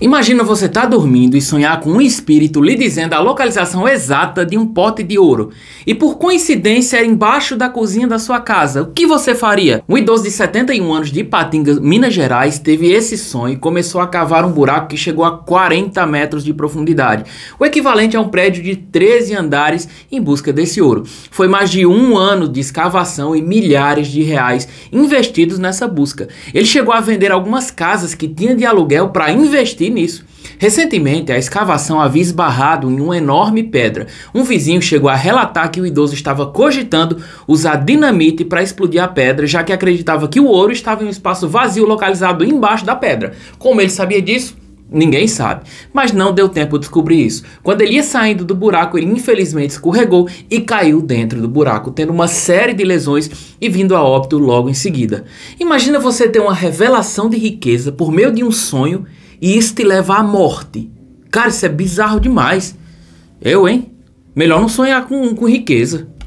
Imagina você estar tá dormindo e sonhar com um espírito lhe dizendo a localização exata de um pote de ouro. E por coincidência era embaixo da cozinha da sua casa. O que você faria? Um idoso de 71 anos de Ipatinga, Minas Gerais, teve esse sonho e começou a cavar um buraco que chegou a 40 metros de profundidade. O equivalente a um prédio de 13 andares em busca desse ouro. Foi mais de um ano de escavação e milhares de reais investidos nessa busca. Ele chegou a vender algumas casas que tinha de aluguel para investir nisso. Recentemente, a escavação havia esbarrado em uma enorme pedra. Um vizinho chegou a relatar que o idoso estava cogitando usar dinamite para explodir a pedra, já que acreditava que o ouro estava em um espaço vazio localizado embaixo da pedra. Como ele sabia disso? Ninguém sabe, mas não deu tempo de descobrir isso. Quando ele ia saindo do buraco, ele infelizmente escorregou e caiu dentro do buraco, tendo uma série de lesões e vindo a óbito logo em seguida. Imagina você ter uma revelação de riqueza por meio de um sonho e isso te leva à morte. Cara, isso é bizarro demais. Eu, hein? Melhor não sonhar com, com riqueza.